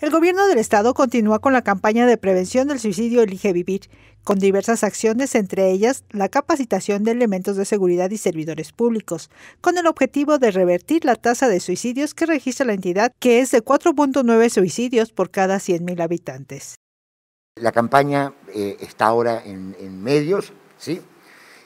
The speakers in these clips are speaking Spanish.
El gobierno del estado continúa con la campaña de prevención del suicidio Elige Vivir, con diversas acciones, entre ellas la capacitación de elementos de seguridad y servidores públicos, con el objetivo de revertir la tasa de suicidios que registra la entidad, que es de 4.9 suicidios por cada 100.000 habitantes. La campaña eh, está ahora en, medios, ¿sí?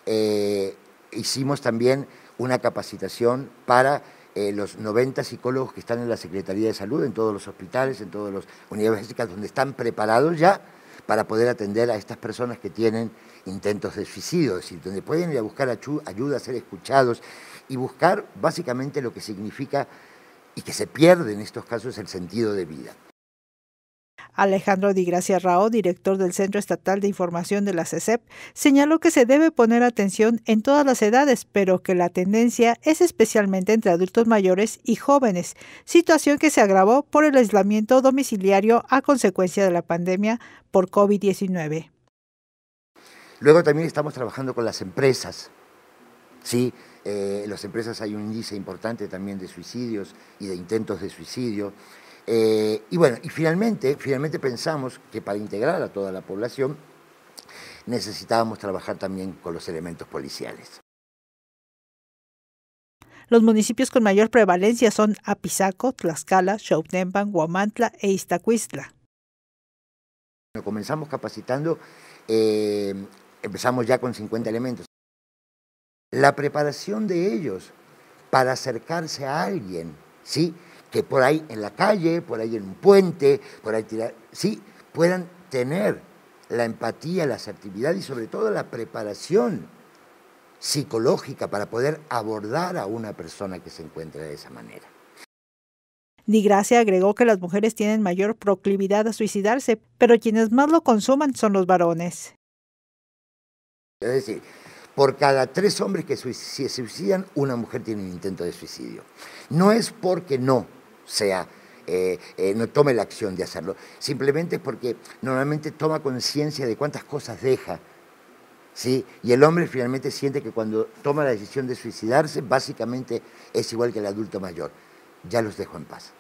Eh, hicimos también una capacitación para eh, los 90 psicólogos que están en la Secretaría de Salud, en todos los hospitales, en todas las universidades, donde están preparados ya para poder atender a estas personas que tienen intentos de suicidio, es decir, donde pueden ir a buscar ayuda, ser escuchados y buscar básicamente lo que significa y que se pierde en estos casos el sentido de vida. Alejandro Di Gracia Rao, director del Centro Estatal de Información de la CESEP, señaló que se debe poner atención en todas las edades, pero que la tendencia es especialmente entre adultos mayores y jóvenes, situación que se agravó por el aislamiento domiciliario a consecuencia de la pandemia por COVID-19. Luego también estamos trabajando con las empresas. Sí, eh, en las empresas hay un índice importante también de suicidios y de intentos de suicidio. Eh, y bueno, y finalmente, finalmente pensamos que para integrar a toda la población necesitábamos trabajar también con los elementos policiales. Los municipios con mayor prevalencia son Apizaco, Tlaxcala, Xautempan, Huamantla e Iztacuistla. comenzamos capacitando, eh, empezamos ya con 50 elementos. La preparación de ellos para acercarse a alguien, ¿sí? que por ahí en la calle, por ahí en un puente, por ahí tirar, sí, puedan tener la empatía, la asertividad y sobre todo la preparación psicológica para poder abordar a una persona que se encuentra de esa manera. Ni Gracia agregó que las mujeres tienen mayor proclividad a suicidarse, pero quienes más lo consuman son los varones. Es decir, por cada tres hombres que se suicidan, una mujer tiene un intento de suicidio. No es porque no, sea, eh, eh, no tome la acción de hacerlo, simplemente porque normalmente toma conciencia de cuántas cosas deja. ¿sí? Y el hombre finalmente siente que cuando toma la decisión de suicidarse, básicamente es igual que el adulto mayor. Ya los dejo en paz.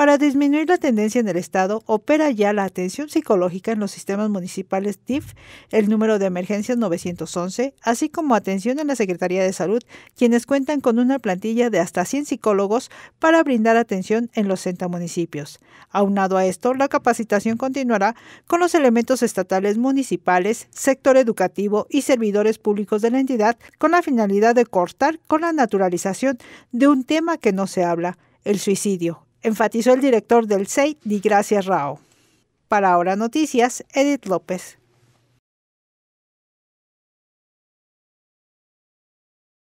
Para disminuir la tendencia en el Estado, opera ya la atención psicológica en los sistemas municipales DIF, el número de emergencias 911, así como atención en la Secretaría de Salud, quienes cuentan con una plantilla de hasta 100 psicólogos para brindar atención en los 60 municipios. Aunado a esto, la capacitación continuará con los elementos estatales municipales, sector educativo y servidores públicos de la entidad con la finalidad de cortar con la naturalización de un tema que no se habla, el suicidio enfatizó el director del SEI, Di Gracias Rao. Para Ahora Noticias, Edith López.